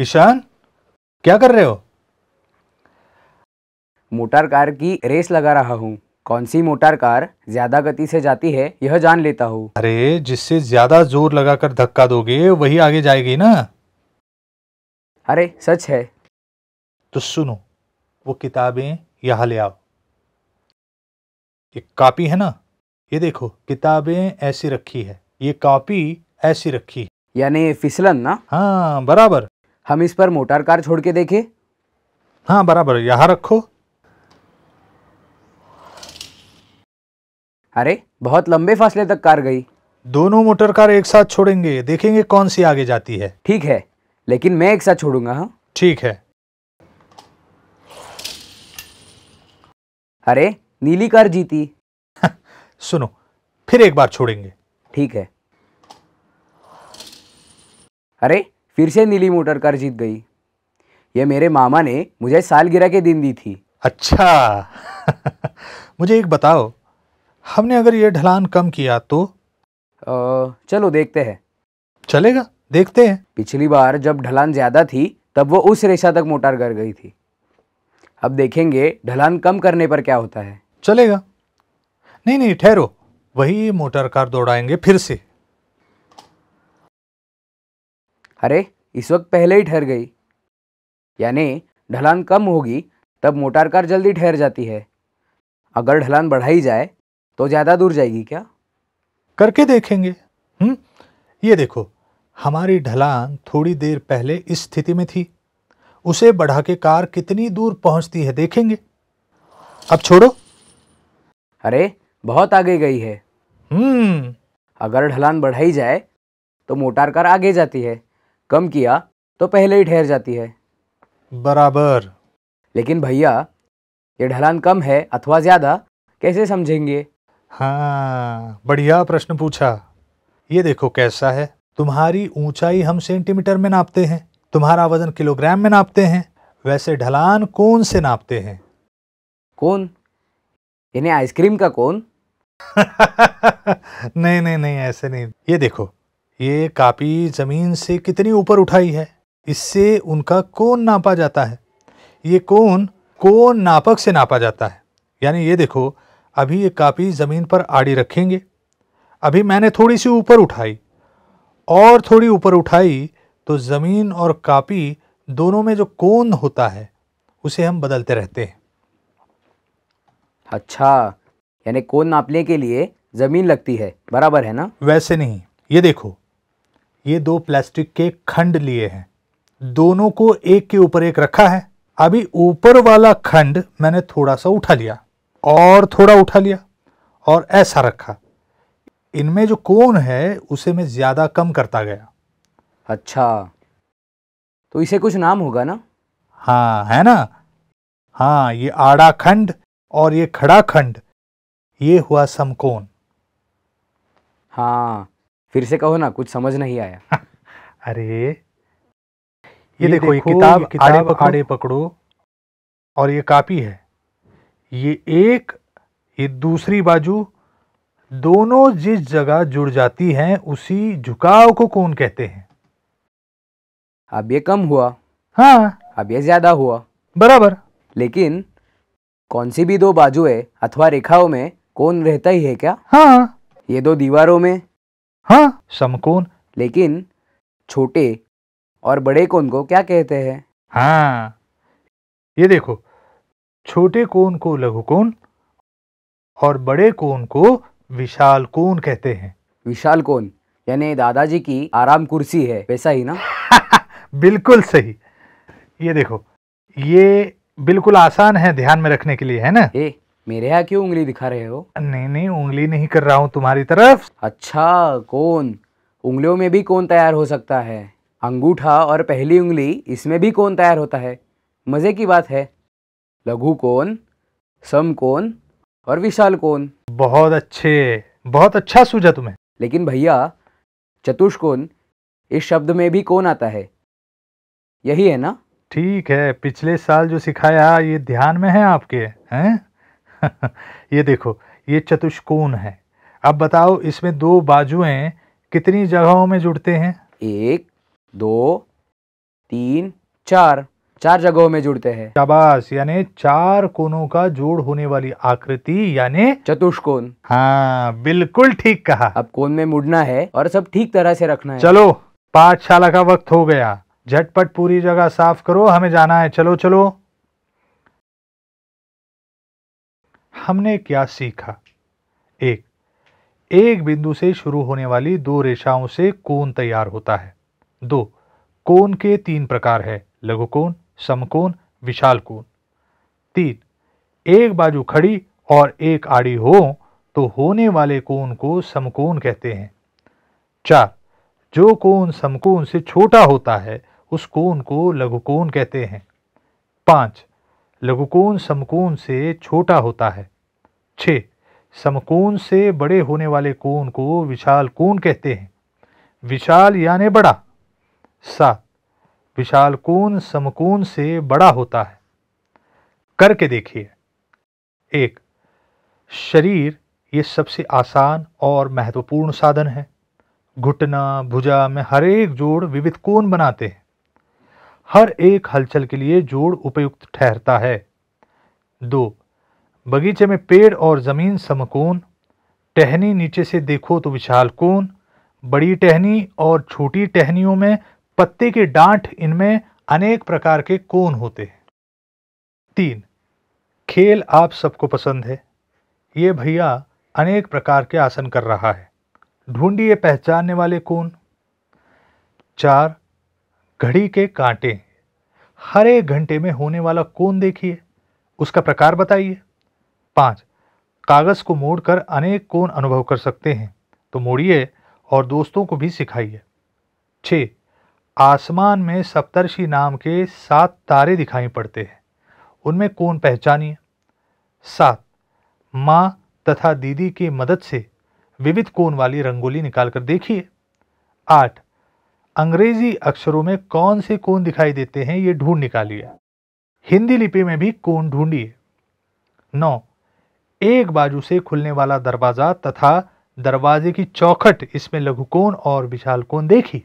ईशान क्या कर रहे हो मोटर कार की रेस लगा रहा हूँ कौन सी मोटर कार ज्यादा गति से जाती है यह जान लेता हूँ अरे जिससे ज्यादा जोर लगाकर धक्का दोगे वही आगे जाएगी ना अरे सच है तो सुनो वो किताबें यहाँ ले आओ एक कापी है ना ये देखो किताबें ऐसी रखी है ये कापी ऐसी रखी यानी फिसलन ना हाँ बराबर हम इस पर मोटार कार छोड़ के देखे हाँ बराबर यहाँ रखो अरे बहुत लंबे फासले तक कार गई दोनों मोटर कार एक साथ छोड़ेंगे देखेंगे कौन सी आगे जाती है ठीक है लेकिन मैं एक साथ छोड़ूंगा हाँ ठीक है अरे नीली कार जीती सुनो फिर एक बार छोड़ेंगे ठीक है अरे फिर से नीली मोटर कार जीत गई यह मेरे मामा ने मुझे सालगिरह के दिन दी थी अच्छा मुझे एक बताओ हमने अगर ये ढलान कम किया तो आ, चलो देखते हैं चलेगा देखते हैं पिछली बार जब ढलान ज़्यादा थी तब वो उस रेशा तक मोटर कर गई थी अब देखेंगे ढलान कम करने पर क्या होता है चलेगा नहीं नहीं ठहरो वही मोटर कार दौड़ाएंगे फिर से अरे इस वक्त पहले ही ठहर गई यानी ढलान कम होगी तब मोटार कार जल्दी ठहर जाती है अगर ढलान बढ़ाई जाए तो ज़्यादा दूर जाएगी क्या करके देखेंगे हम्म ये देखो हमारी ढलान थोड़ी देर पहले इस स्थिति में थी उसे बढ़ा के कार कितनी दूर पहुंचती है देखेंगे अब छोड़ो अरे बहुत आगे गई है हम्म अगर ढलान बढ़ाई जाए तो मोटार कार आगे जाती है कम किया तो पहले ही ठहर जाती है बराबर लेकिन भैया ये ढलान कम है अथवा ज़्यादा कैसे समझेंगे हाँ बढ़िया प्रश्न पूछा ये देखो कैसा है तुम्हारी ऊंचाई हम सेंटीमीटर में नापते हैं तुम्हारा वजन किलोग्राम में नापते हैं वैसे ढलान कौन से नापते हैं कौन यानी आइसक्रीम का कौन नहीं नहीं नहीं ऐसे नहीं ये देखो ये कापी ज़मीन से कितनी ऊपर उठाई है इससे उनका कोण नापा जाता है ये कोण कोण नापक से नापा जाता है यानी ये देखो अभी ये कापी ज़मीन पर आड़ी रखेंगे अभी मैंने थोड़ी सी ऊपर उठाई और थोड़ी ऊपर उठाई तो ज़मीन और कापी दोनों में जो कोण होता है उसे हम बदलते रहते हैं अच्छा यानी कोण नापने के लिए ज़मीन लगती है बराबर है ना वैसे नहीं ये देखो ये दो प्लास्टिक के खंड लिए हैं दोनों को एक के ऊपर एक रखा है अभी ऊपर वाला खंड मैंने थोड़ा सा उठा लिया और थोड़ा उठा लिया और ऐसा रखा इनमें जो कोण है उसे मैं ज़्यादा कम करता गया अच्छा तो इसे कुछ नाम होगा ना हाँ है ना हाँ ये आड़ा खंड और ये खड़ा खंड ये हुआ समकोण हाँ फिर से कहो ना कुछ समझ नहीं आया अरे ये, ये देखो ये किताब ये किताब आड़े पकड़ो, आड़े पकड़ो और ये कापी है ये एक ये दूसरी बाजू दोनों जिस जगह जुड़ जाती हैं उसी झुकाव को कौन कहते हैं अब ये कम हुआ हाँ अब ये ज्यादा हुआ बराबर लेकिन कौन सी भी दो बाजुए अथवा रेखाओं में कौन रहता ही है क्या हाँ ये दो दीवारों में हाँ समकोण लेकिन छोटे और बड़े कोण को क्या कहते हैं हाँ ये देखो छोटे कोण को लघु कोण और बड़े कोण को विशाल कोण कहते हैं विशाल कोण यानी दादाजी की आराम कुर्सी है वैसा ही ना बिल्कुल सही ये देखो ये बिल्कुल आसान है ध्यान में रखने के लिए है ना ए, मेरे यहाँ क्यों उंगली दिखा रहे हो नहीं नहीं उंगली नहीं कर रहा हूँ तुम्हारी तरफ अच्छा कौन उंगलियों में भी कौन तैयार हो सकता है अंगूठा और पहली उंगली इसमें भी कौन तैयार होता है मज़े की बात है लघु कौन सम कौन और विशाल कौन बहुत अच्छे बहुत अच्छा सूझा तुम्हें लेकिन भैया चतुष्कोण इस शब्द में भी कौन आता है यही है ना ठीक है पिछले साल जो सिखाया ये ध्यान में है आपके हैं ये देखो ये चतुष्कोण है अब बताओ इसमें दो बाजुएं कितनी जगहों में जुड़ते हैं एक दो तीन चार चार जगहों में जुड़ते हैं शाबाश यानी चार कोनों का जोड़ होने वाली आकृति यानी चतुष्कोण हाँ बिल्कुल ठीक कहा अब कोन में मुड़ना है और सब ठीक तरह से रखना है चलो पाठशाला का वक्त हो गया झटपट पूरी जगह साफ करो हमें जाना है चलो चलो हमने क्या सीखा एक एक बिंदु से शुरू होने वाली दो रेशाओं से कोण तैयार होता है दो कोण के तीन प्रकार है लघुकोण समकोण विशाल कोण तीन एक बाजू खड़ी और एक आड़ी हो तो होने वाले कोण को समकोण कहते हैं चार जो कोण समकोण से छोटा होता है उस कोण को लघुकोण कहते हैं पांच लघुकोण समकोण से छोटा होता है छः समकोण से बड़े होने वाले कोण को विशाल कोण कहते हैं विशाल यानि बड़ा सात विशाल कोण समकोण से बड़ा होता है करके देखिए एक शरीर ये सबसे आसान और महत्वपूर्ण साधन है घुटना भुजा में हर एक जोड़ विविध कोण बनाते हैं हर एक हलचल के लिए जोड़ उपयुक्त ठहरता है दो बगीचे में पेड़ और ज़मीन समकोण टहनी नीचे से देखो तो विशाल कोण बड़ी टहनी और छोटी टहनियों में पत्ते के डांट इनमें अनेक प्रकार के कोण होते हैं तीन खेल आप सबको पसंद है ये भैया अनेक प्रकार के आसन कर रहा है ढूंढिए पहचानने वाले कोण चार घड़ी के कांटे हर एक घंटे में होने वाला कोण देखिए उसका प्रकार बताइए पाँच कागज़ को मोड़कर अनेक कोण अनुभव कर सकते हैं तो मोड़िए और दोस्तों को भी सिखाइए छः आसमान में सप्तर्षि नाम के सात तारे दिखाई पड़ते हैं उनमें कौन पहचानिए सात माँ तथा दीदी की मदद से विविध कोण वाली रंगोली निकालकर देखिए आठ अंग्रेजी अक्षरों में कौन से कोण दिखाई देते हैं ये ढूंढ निकालिए हिंदी लिपि में भी कोण ढूंढिए नौ एक बाजू से खुलने वाला दरवाज़ा तथा दरवाजे की चौखट इसमें लघुकोण और विशाल कोण देखी